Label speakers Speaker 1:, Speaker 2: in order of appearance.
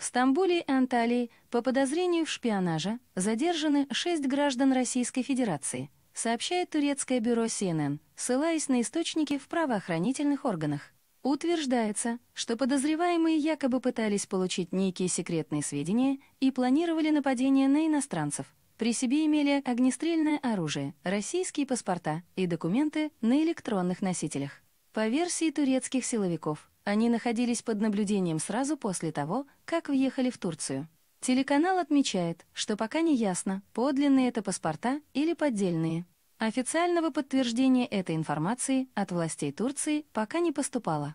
Speaker 1: В Стамбуле и Анталии по подозрению в шпионаже задержаны шесть граждан Российской Федерации, сообщает турецкое бюро CNN, ссылаясь на источники в правоохранительных органах. Утверждается, что подозреваемые якобы пытались получить некие секретные сведения и планировали нападение на иностранцев. При себе имели огнестрельное оружие, российские паспорта и документы на электронных носителях. По версии турецких силовиков, они находились под наблюдением сразу после того, как въехали в Турцию. Телеканал отмечает, что пока не ясно, подлинные это паспорта или поддельные. Официального подтверждения этой информации от властей Турции пока не поступало.